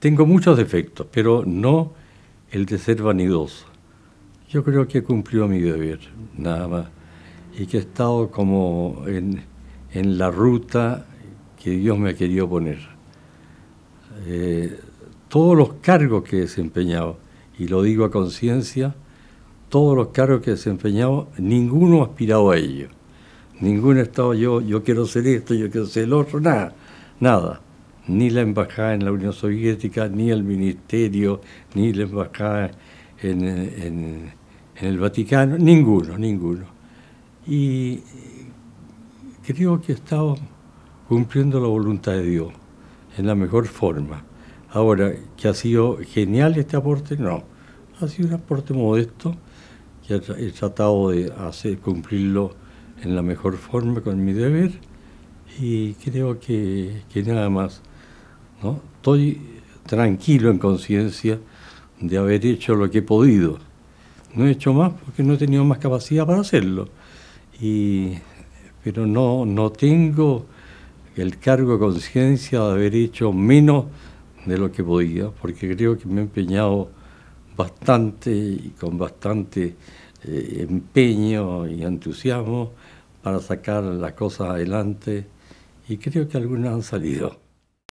Tengo muchos defectos, pero no el de ser vanidoso. Yo creo que he cumplido mi deber, nada más. Y que he estado como en, la ruta que Dios me ha querido poner. Eh, todos los cargos que he desempeñado, y lo digo a conciencia, todos los cargos que he desempeñado, ninguno ha aspirado a ello. Ninguno ha estado yo, yo quiero ser esto, yo quiero ser el otro, nada, nada ni la embajada en la Unión Soviética, ni el ministerio, ni la embajada en, el Vaticano, ninguno, ninguno. Y creo que he estado cumpliendo la voluntad de Dios en la mejor forma. Ahora, que ha sido genial este aporte, no. Ha sido un aporte modesto que he tratado de hacer cumplirlo en la mejor forma con mi deber y creo que, que nada más. Estoy tranquilo en conciencia de haber hecho lo que he podido. No he hecho más porque no he tenido más capacidad para hacerlo. pero no, no tengo el cargo de conciencia de haber hecho menos de lo que podía, porque creo que me he empeñado bastante y con bastante eh, empeño y entusiasmo para sacar las cosas adelante y creo que algunas han salido.